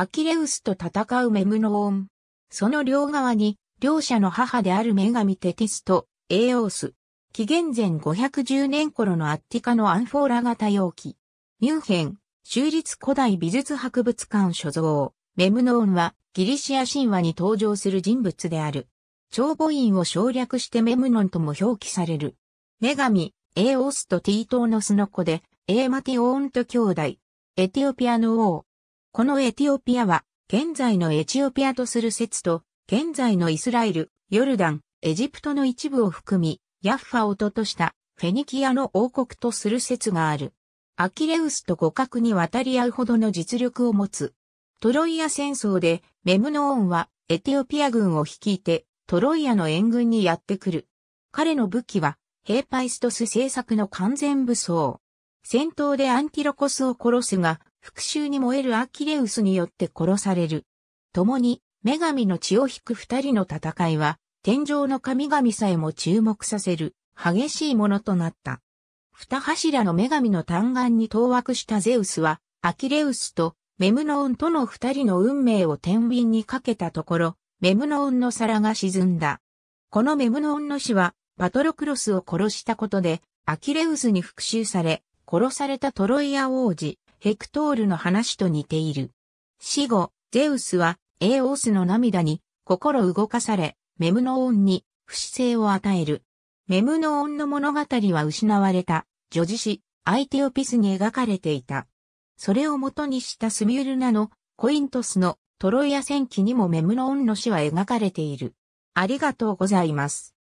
アキレウスと戦うメムノオン。その両側に、両者の母である女神テティスと、エーオース。紀元前510年頃のアッティカのアンフォーラ型容器。ミュンヘン、州立古代美術博物館所蔵。メムノーンはギリシア神話に登場する人物である。長母院を省略してメムノンとも表記される。女神、エーオスとティートーノスの子で、エーマティオーンと兄弟。エティオピアの王、このエティオピアは、現在のエチオピアとする説と、現在のイスラエル、ヨルダン、エジプトの一部を含み、ヤッファをととしたフェニキアの王国とする説がある。アキレウスと互角に渡り合うほどの実力を持つ。トロイア戦争でメムノーンはエティオピア軍を率いてトロイアの援軍にやってくる。彼の武器はヘーパイストス政策の完全武装。戦闘でアンティロコスを殺すが、復讐に燃えるアキレウスによって殺される。共に、女神の血を引く二人の戦いは、天上の神々さえも注目させる、激しいものとなった。二柱の女神の嘆願に当惑したゼウスは、アキレウスとメムノーンとの二人の運命を天秤にかけたところ、メムノーンの皿が沈んだ。このメムノーンの死は、パトロクロスを殺したことで、アキレウスに復讐され、殺されたトロイア王子、ヘクトールの話と似ている。死後、ゼウスは、エーオスの涙に、心動かされ、メムノオンに、不死性を与える。メムノオンの物語は失われた、女児史、アイテオピスに描かれていた。それを元にしたスミュルナの、コイントスの、トロイア戦記にもメムノオンの死は描かれている。ありがとうございます。